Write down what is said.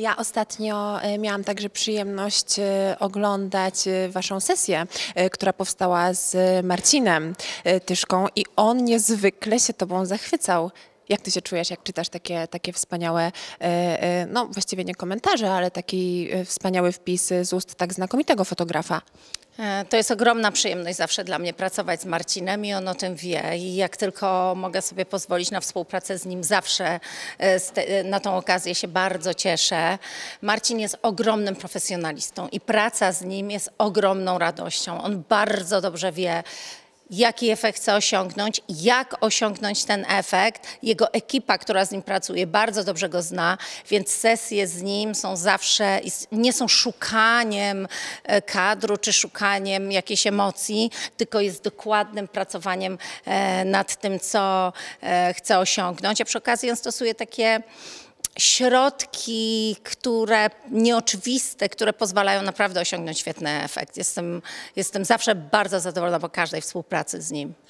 Ja ostatnio e, miałam także przyjemność e, oglądać e, Waszą sesję, która powstała z Marcinem Tyszką i on niezwykle się Tobą zachwycał. Jak ty się czujesz, jak czytasz takie, takie wspaniałe, e, e, no właściwie nie komentarze, ale taki e, wspaniały wpis z ust tak znakomitego fotografa? To jest ogromna przyjemność zawsze dla mnie pracować z Marcinem i on o tym wie. I jak tylko mogę sobie pozwolić na współpracę z nim, zawsze na tą okazję się bardzo cieszę. Marcin jest ogromnym profesjonalistą i praca z nim jest ogromną radością. On bardzo dobrze wie, jaki efekt chce osiągnąć, jak osiągnąć ten efekt. Jego ekipa, która z nim pracuje, bardzo dobrze go zna, więc sesje z nim są zawsze, nie są szukaniem e, kadru czy szukaniem jakiejś emocji, tylko jest dokładnym pracowaniem e, nad tym, co e, chce osiągnąć. A przy okazji on stosuje takie środki, które nieoczywiste, które pozwalają naprawdę osiągnąć świetny efekt. Jestem, jestem zawsze bardzo zadowolona po każdej współpracy z nim.